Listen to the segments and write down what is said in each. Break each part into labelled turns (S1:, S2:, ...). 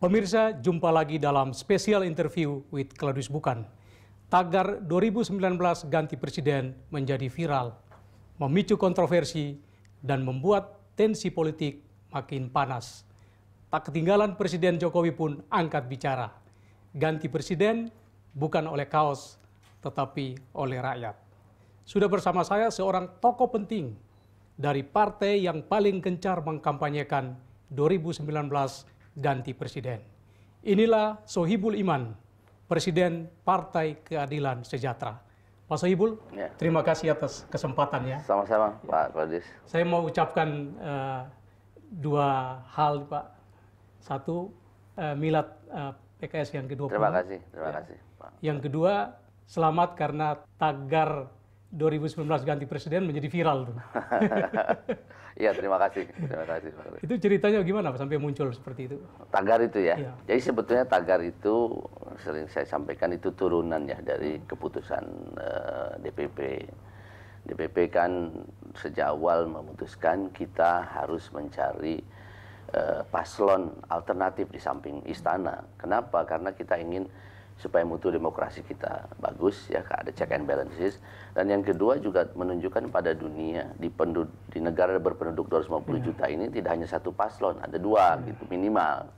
S1: Pemirsa, jumpa lagi dalam spesial interview with Claudius Bukan. Tagar 2019 ganti presiden menjadi viral, memicu kontroversi, dan membuat tensi politik makin panas. Tak ketinggalan Presiden Jokowi pun angkat bicara. Ganti presiden bukan oleh kaos, tetapi oleh rakyat. Sudah bersama saya seorang tokoh penting dari partai yang paling gencar mengkampanyekan 2019 ganti presiden. Inilah Sohibul Iman, Presiden Partai Keadilan Sejahtera. Pak Sohibul, ya. terima kasih atas kesempatannya.
S2: Sama-sama, Pak Fadis.
S1: Saya mau ucapkan uh, dua hal, Pak. Satu, uh, eh, milad uh, eh, PKS yang kedua. Terima kasih, terima ya. kasih. Pak. Yang kedua, selamat karena tagar 2019 ganti presiden menjadi viral tuh.
S2: Iya terima kasih, terima kasih. Itu
S1: ceritanya gimana sampai muncul seperti itu?
S2: Tagar itu ya. ya. Jadi sebetulnya tagar itu sering saya sampaikan itu turunan ya dari keputusan uh, eh, DPP. DPP kan sejak awal memutuskan kita harus mencari uh, paslon alternatif di samping istana. Kenapa? Karena kita ingin supaya mutu demokrasi kita bagus ya ada check and balances dan yang kedua juga menunjukkan pada dunia di pendud di negara berpenduduk 250 iya. juta ini tidak hanya satu paslon ada dua iya. gitu minimal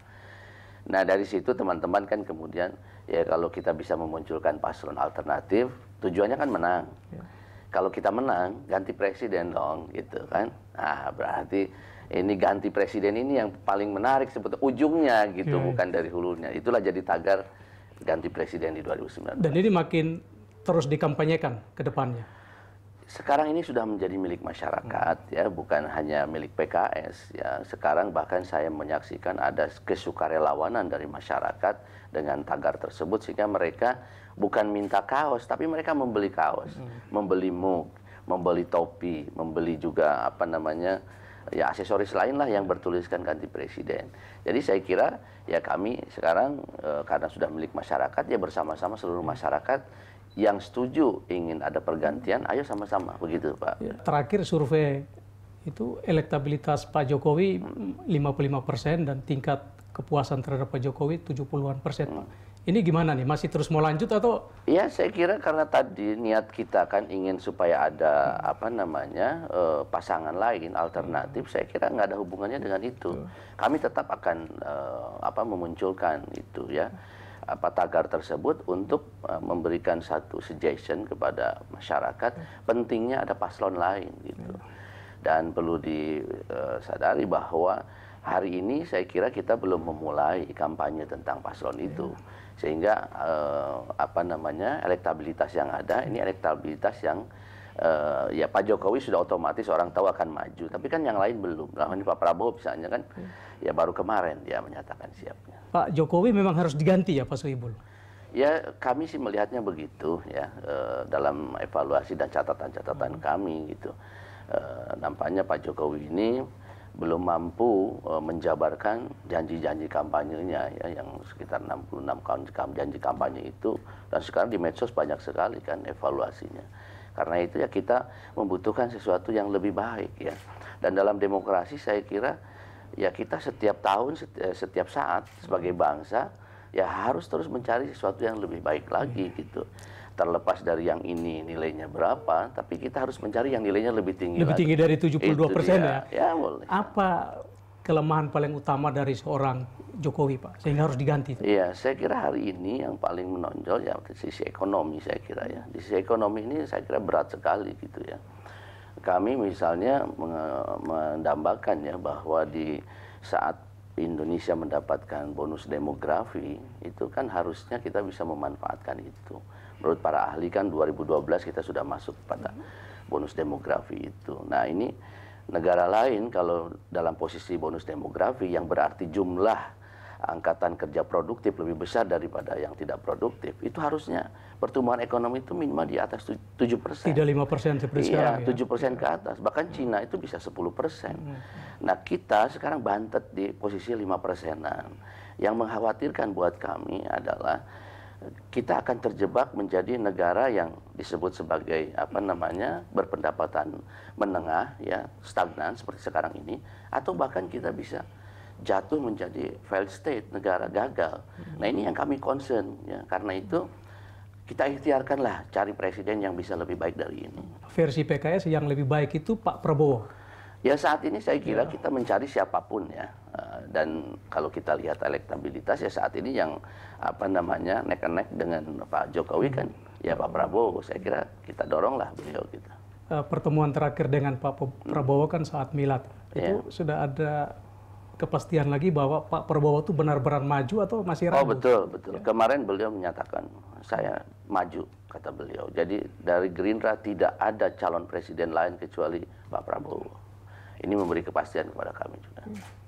S2: nah dari situ teman-teman kan kemudian ya kalau kita bisa memunculkan paslon alternatif tujuannya kan menang iya. kalau kita menang ganti presiden dong gitu kan ah berarti ini ganti presiden ini yang paling menarik sebetulnya ujungnya gitu yeah. bukan dari hulunya itulah jadi tagar ganti presiden di 2019.
S1: Dan ini makin terus dikampanyekan ke depannya.
S2: Sekarang ini sudah menjadi milik masyarakat hmm. ya, bukan hanya milik PKS ya. Sekarang bahkan saya menyaksikan ada kesukarelawanan dari masyarakat dengan tagar tersebut sehingga mereka bukan minta kaos tapi mereka membeli kaos, hmm. membeli mug, membeli topi, membeli juga apa namanya ya aksesoris lainlah yang bertuliskan ganti presiden. Jadi saya kira ya kami sekarang e, karena sudah milik masyarakat ya bersama-sama seluruh masyarakat yang setuju ingin ada pergantian, ayo sama-sama begitu Pak. Ya,
S1: terakhir survei itu elektabilitas Pak Jokowi hmm. puluh 55 persen dan tingkat kepuasan terhadap Pak Jokowi 70-an persen hmm. Ini gimana nih? Masih terus mau lanjut atau?
S2: Ya, saya kira karena tadi niat kita kan ingin supaya ada hmm. apa namanya uh, pasangan lain alternatif. Hmm. Saya kira nggak ada hubungannya dengan itu. Hmm. Kami tetap akan uh, apa memunculkan itu ya apa tagar tersebut untuk uh, memberikan satu suggestion kepada masyarakat pentingnya ada paslon lain gitu. Ya. Dan perlu disadari bahwa hari ini saya kira kita belum memulai kampanye tentang paslon itu iya. sehingga eh, apa namanya elektabilitas yang ada ini elektabilitas yang uh, ya Pak Jokowi sudah otomatis orang tahu akan maju, tapi kan yang lain belum. namanya Pak Prabowo misalnya kan iya. ya baru kemarin dia menyatakan siapnya.
S1: Pak Jokowi memang harus diganti ya Pak Soebul.
S2: Ya kami sih melihatnya begitu ya uh, dalam evaluasi dan catatan-catatan hmm. kami gitu. Uh, nampaknya Pak Jokowi ini belum mampu eh, menjabarkan janji-janji kampanyenya ya yang sekitar 66 janji kampanye itu dan sekarang di medsos banyak sekali kan evaluasinya. Karena itu ya kita membutuhkan sesuatu yang lebih baik ya. Dan dalam demokrasi saya kira ya kita setiap tahun eh, setiap saat sebagai bangsa ya harus terus mencari sesuatu yang lebih baik lagi iya. gitu terlepas dari yang ini nilainya berapa, tapi kita harus mencari yang nilainya lebih tinggi. Lebih lagi. tinggi
S1: dari 72 persen ya. Ya boleh. Apa kelemahan paling utama dari seorang Jokowi Pak, sehingga harus diganti? Iya, saya
S2: kira hari ini yang paling menonjol ya di sisi ekonomi saya kira ya. Di sisi ekonomi ini saya kira berat sekali gitu ya. Kami misalnya mendambakan ya bahwa di saat Indonesia mendapatkan bonus demografi, itu kan harusnya kita bisa memanfaatkan itu menurut para ahli kan 2012 kita sudah masuk pada bonus demografi itu. Nah ini negara lain kalau dalam posisi bonus demografi yang berarti jumlah angkatan kerja produktif lebih besar daripada yang tidak produktif, itu harusnya pertumbuhan ekonomi itu minimal di atas 7 persen.
S1: Tidak 5 persen seperti iya, sekarang 7 ya?
S2: persen ke iya. atas. Bahkan Cina itu bisa 10 persen. Hmm. Nah kita sekarang bantet di posisi 5 persenan. Yang mengkhawatirkan buat kami adalah kita akan terjebak menjadi negara yang disebut sebagai apa namanya berpendapatan menengah ya stagnan seperti sekarang ini atau bahkan kita bisa jatuh menjadi failed state negara gagal. Hmm. Nah ini yang kami concern ya karena itu kita ikhtiarkanlah cari presiden yang bisa lebih baik dari ini.
S1: Versi PKS yang lebih baik itu Pak Prabowo.
S2: Ya saat ini saya kira ya. kita mencari siapapun ya dan kalau kita lihat elektabilitas ya saat ini yang apa namanya neck and neck dengan Pak Jokowi kan ya Pak Prabowo saya kira kita dorong
S1: lah beliau kita. Gitu. Eh, pertemuan terakhir dengan Pak hmm. Prabowo kan saat milad itu yeah. sudah ada kepastian lagi bahwa Pak Prabowo itu benar-benar maju atau masih oh, ragu? Oh
S2: betul betul. yeah. Kemarin beliau menyatakan saya maju kata beliau. Jadi dari Gerindra tidak ada calon presiden lain kecuali Pak Prabowo. Ini memberi kepastian kepada kami juga.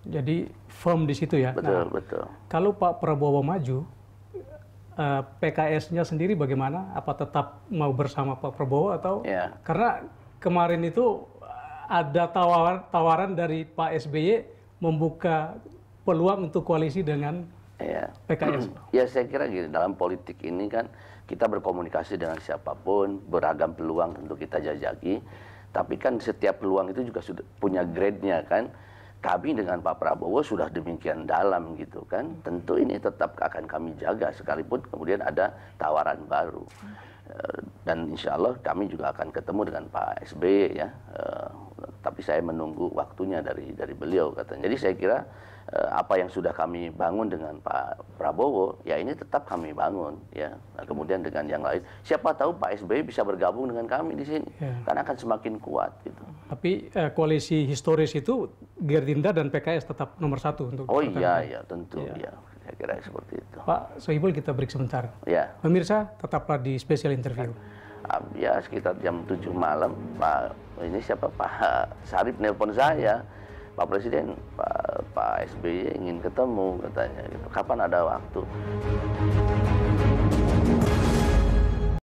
S1: Jadi firm di situ ya. Betul, nah, betul. Kalau Pak Prabowo maju, eh, PKS-nya sendiri bagaimana? Apa tetap mau bersama Pak Prabowo atau? Ya. Karena kemarin itu ada tawaran tawaran dari Pak SBY membuka peluang untuk koalisi dengan ya. PKS.
S2: ya saya kira gini dalam politik ini kan kita berkomunikasi dengan siapapun beragam peluang tentu kita jajaki tapi kan setiap peluang itu juga sudah punya grade-nya kan kami dengan Pak Prabowo sudah demikian dalam gitu kan. Tentu ini tetap akan kami jaga sekalipun kemudian ada tawaran baru. Eh, dan insya Allah kami juga akan ketemu dengan Pak SBY ya. Eh, tapi saya menunggu waktunya dari dari beliau katanya. Jadi saya kira eh, apa yang sudah kami bangun dengan Pak Prabowo ya ini tetap kami bangun ya nah, kemudian dengan yang lain siapa tahu Pak SBY bisa bergabung dengan kami di sini ya. karena akan semakin kuat gitu
S1: tapi eh, koalisi historis itu Gerindra dan PKS tetap nomor satu untuk Oh iya iya
S2: tentu iya. ya. Saya kira seperti itu.
S1: Pak Sohibul kita break sebentar. Ya. Pemirsa tetaplah di special interview.
S2: Ah, ya sekitar jam 7 malam Pak ini siapa Pak Sarip nelpon saya. Pak Presiden, Pak, Pak SBY ingin ketemu katanya gitu. Kapan ada waktu?